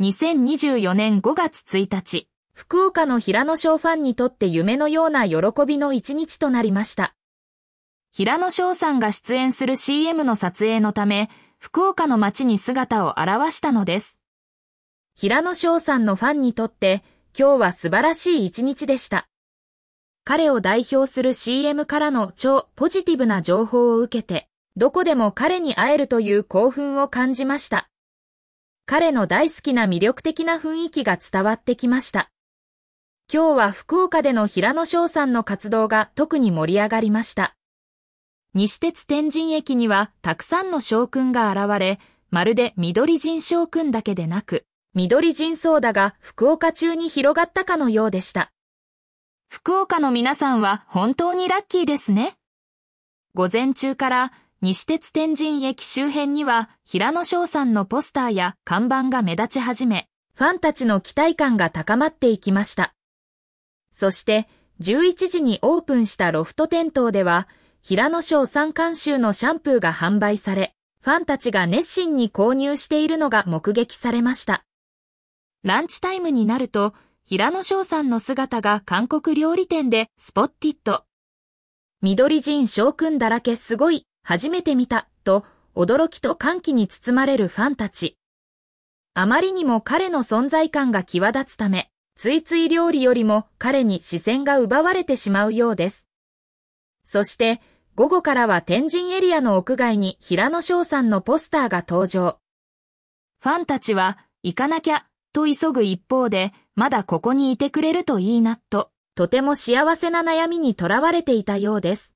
2024年5月1日、福岡の平野翔ファンにとって夢のような喜びの一日となりました。平野翔さんが出演する CM の撮影のため、福岡の街に姿を現したのです。平野翔さんのファンにとって、今日は素晴らしい一日でした。彼を代表する CM からの超ポジティブな情報を受けて、どこでも彼に会えるという興奮を感じました。彼の大好きな魅力的な雰囲気が伝わってきました。今日は福岡での平野翔さんの活動が特に盛り上がりました。西鉄天神駅にはたくさんの将軍が現れ、まるで緑人将軍だけでなく、緑人ソーダが福岡中に広がったかのようでした。福岡の皆さんは本当にラッキーですね。午前中から西鉄天神駅周辺には平野翔さんのポスターや看板が目立ち始め、ファンたちの期待感が高まっていきました。そして、11時にオープンしたロフト店頭では、平野さん監修のシャンプーが販売され、ファンたちが熱心に購入しているのが目撃されました。ランチタイムになると、平野翔さんの姿が韓国料理店でスポッティット。緑人将軍だらけすごい初めて見た、と、驚きと歓喜に包まれるファンたち。あまりにも彼の存在感が際立つため、ついつい料理よりも彼に視線が奪われてしまうようです。そして、午後からは天神エリアの屋外に平野翔さんのポスターが登場。ファンたちは、行かなきゃ、と急ぐ一方で、まだここにいてくれるといいな、と、とても幸せな悩みにとらわれていたようです。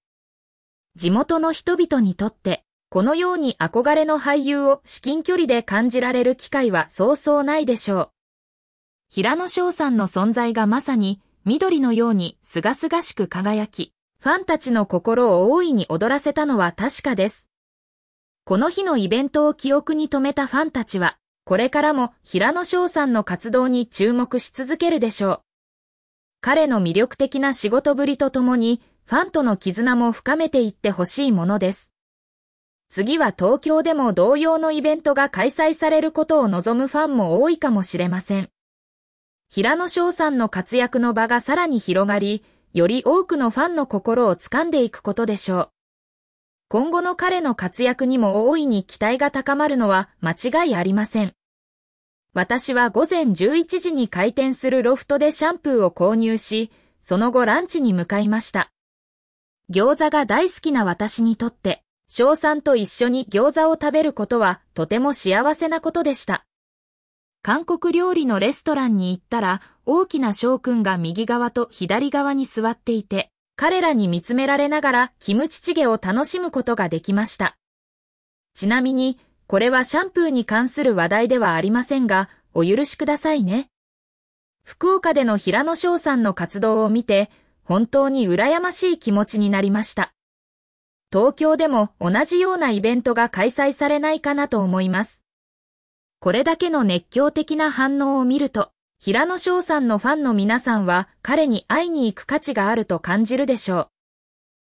地元の人々にとって、このように憧れの俳優を至近距離で感じられる機会はそうそうないでしょう。平野翔さんの存在がまさに緑のように清々しく輝き、ファンたちの心を大いに踊らせたのは確かです。この日のイベントを記憶に留めたファンたちは、これからも平野翔さんの活動に注目し続けるでしょう。彼の魅力的な仕事ぶりとともに、ファンとの絆も深めていってほしいものです。次は東京でも同様のイベントが開催されることを望むファンも多いかもしれません。平野翔さんの活躍の場がさらに広がり、より多くのファンの心を掴んでいくことでしょう。今後の彼の活躍にも大いに期待が高まるのは間違いありません。私は午前11時に開店するロフトでシャンプーを購入し、その後ランチに向かいました。餃子が大好きな私にとって、翔さんと一緒に餃子を食べることはとても幸せなことでした。韓国料理のレストランに行ったら、大きな翔くんが右側と左側に座っていて、彼らに見つめられながらキムチチゲを楽しむことができました。ちなみに、これはシャンプーに関する話題ではありませんが、お許しくださいね。福岡での平野翔さんの活動を見て、本当に羨ましい気持ちになりました。東京でも同じようなイベントが開催されないかなと思います。これだけの熱狂的な反応を見ると、平野翔さんのファンの皆さんは彼に会いに行く価値があると感じるでしょう。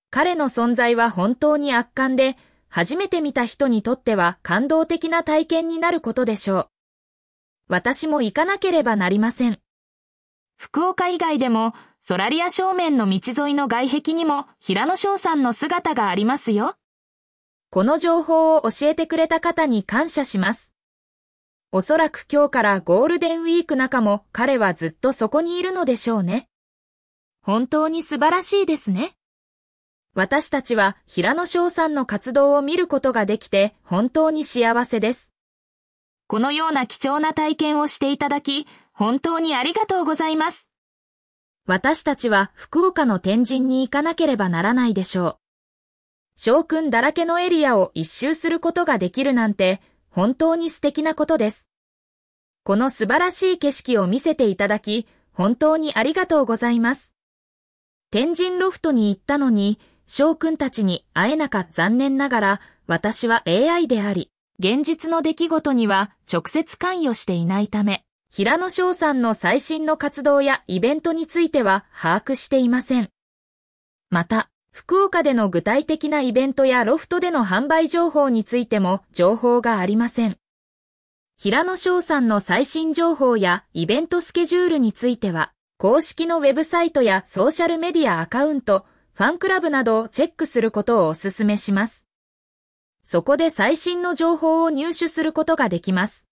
彼の存在は本当に圧巻で、初めて見た人にとっては感動的な体験になることでしょう。私も行かなければなりません。福岡以外でもソラリア正面の道沿いの外壁にも平野翔さんの姿がありますよ。この情報を教えてくれた方に感謝します。おそらく今日からゴールデンウィーク中も彼はずっとそこにいるのでしょうね。本当に素晴らしいですね。私たちは平野翔さんの活動を見ることができて本当に幸せです。このような貴重な体験をしていただき、本当にありがとうございます。私たちは福岡の天神に行かなければならないでしょう。将軍だらけのエリアを一周することができるなんて本当に素敵なことです。この素晴らしい景色を見せていただき、本当にありがとうございます。天神ロフトに行ったのに、将君たちに会えなか残念ながら、私は AI であり、現実の出来事には直接関与していないため、平野翔さんの最新の活動やイベントについては把握していません。また、福岡での具体的なイベントやロフトでの販売情報についても情報がありません。平野翔さんの最新情報やイベントスケジュールについては、公式のウェブサイトやソーシャルメディアアカウント、ファンクラブなどをチェックすることをお勧めします。そこで最新の情報を入手することができます。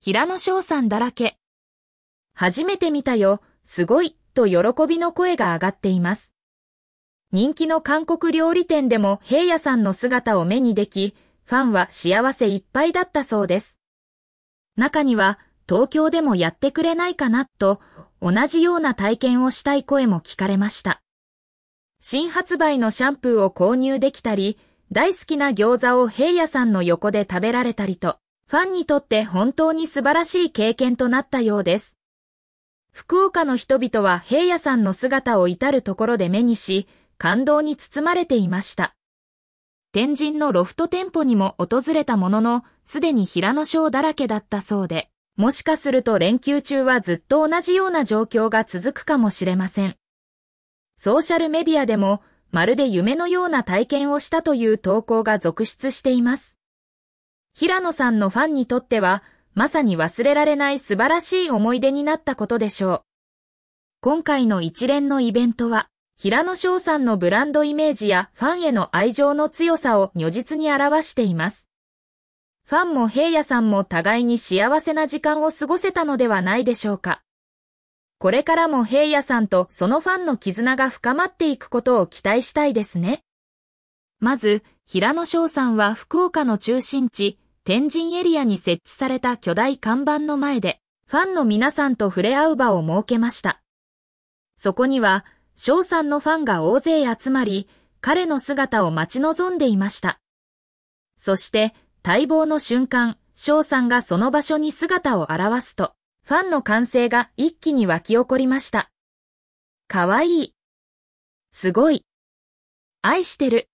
平野翔さんだらけ。初めて見たよ、すごい、と喜びの声が上がっています。人気の韓国料理店でも平野さんの姿を目にでき、ファンは幸せいっぱいだったそうです。中には、東京でもやってくれないかな、と、同じような体験をしたい声も聞かれました。新発売のシャンプーを購入できたり、大好きな餃子を平野さんの横で食べられたりと、ファンにとって本当に素晴らしい経験となったようです。福岡の人々は平野さんの姿を至るところで目にし、感動に包まれていました。天神のロフト店舗にも訪れたものの、すでに平野賞だらけだったそうで、もしかすると連休中はずっと同じような状況が続くかもしれません。ソーシャルメディアでも、まるで夢のような体験をしたという投稿が続出しています。平野さんのファンにとっては、まさに忘れられない素晴らしい思い出になったことでしょう。今回の一連のイベントは、平野翔さんのブランドイメージやファンへの愛情の強さを如実に表しています。ファンも平野さんも互いに幸せな時間を過ごせたのではないでしょうか。これからも平野さんとそのファンの絆が深まっていくことを期待したいですね。まず、平野翔さんは福岡の中心地、天神エリアに設置された巨大看板の前で、ファンの皆さんと触れ合う場を設けました。そこには、翔さんのファンが大勢集まり、彼の姿を待ち望んでいました。そして、待望の瞬間、翔さんがその場所に姿を現すと、ファンの歓声が一気に湧き起こりました。かわいい。すごい。愛してる。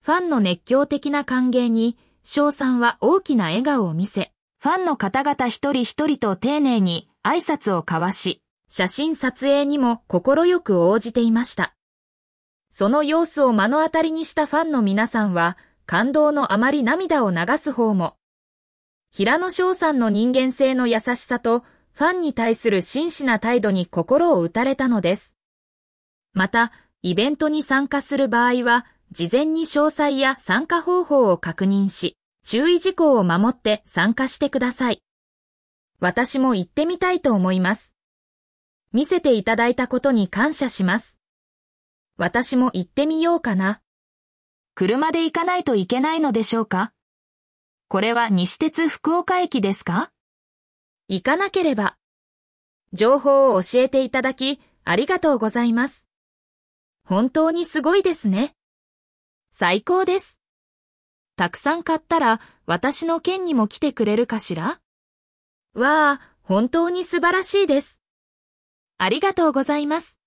ファンの熱狂的な歓迎に、翔さんは大きな笑顔を見せ、ファンの方々一人一人と丁寧に挨拶を交わし、写真撮影にも快く応じていました。その様子を目の当たりにしたファンの皆さんは、感動のあまり涙を流す方も、平野翔さんの人間性の優しさと、ファンに対する真摯な態度に心を打たれたのです。また、イベントに参加する場合は、事前に詳細や参加方法を確認し、注意事項を守って参加してください。私も行ってみたいと思います。見せていただいたことに感謝します。私も行ってみようかな。車で行かないといけないのでしょうかこれは西鉄福岡駅ですか行かなければ。情報を教えていただき、ありがとうございます。本当にすごいですね。最高です。たくさん買ったら私の県にも来てくれるかしらわあ、本当に素晴らしいです。ありがとうございます。